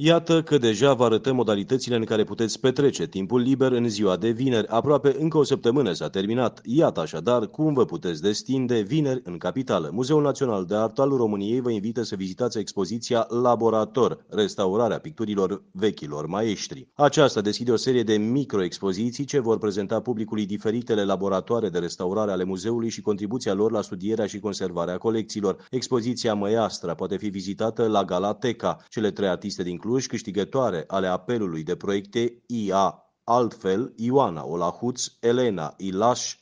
Iată că deja vă arătăm modalitățile în care puteți petrece timpul liber în ziua de vineri. Aproape încă o săptămână s-a terminat. Iată așadar cum vă puteți destinde vineri în capitală. Muzeul Național de Artă al României vă invită să vizitați expoziția Laborator, restaurarea picturilor vechilor maestri. Aceasta deschide o serie de microexpoziții ce vor prezenta publicului diferitele laboratoare de restaurare ale muzeului și contribuția lor la studierea și conservarea colecțiilor. Expoziția Măiastra poate fi vizitată la Galateca. Cele trei artiste din Cluj Cluj, câștigătoare ale apelului de proiecte IA Altfel, Ioana Olahuț, Elena Ilaș,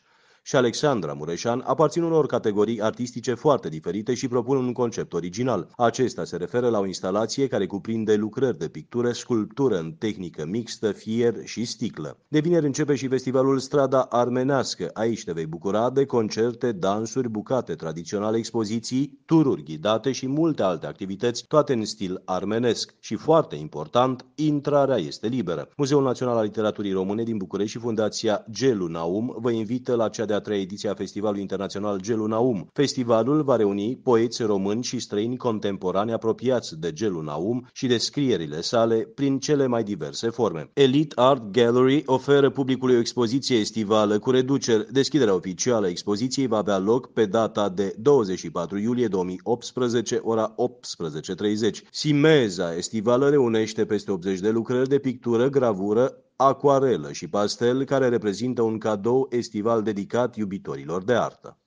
și Alexandra Mureșan aparțin unor categorii artistice foarte diferite și propun un concept original. Acesta se referă la o instalație care cuprinde lucrări de pictură, sculptură în tehnică mixtă, fier și sticlă. De vineri începe și festivalul Strada Armenească. Aici te vei bucura de concerte, dansuri, bucate tradiționale, expoziții, tururi ghidate și multe alte activități, toate în stil armenesc. Și foarte important, intrarea este liberă. Muzeul Național al Literaturii Române din București și Fundația Gelu Naum vă invită la cea de a treia ediție a Festivalului Internațional Gelu Naum. Festivalul va reuni poeți români și străini contemporani apropiați de Gelu Naum și de scrierile sale prin cele mai diverse forme. Elite Art Gallery oferă publicului o expoziție estivală cu reduceri. Deschiderea oficială a expoziției va avea loc pe data de 24 iulie 2018, ora 18.30. Simeza estivală reunește peste 80 de lucrări de pictură, gravură, acuarelă și pastel, care reprezintă un cadou estival dedicat iubitorilor de artă.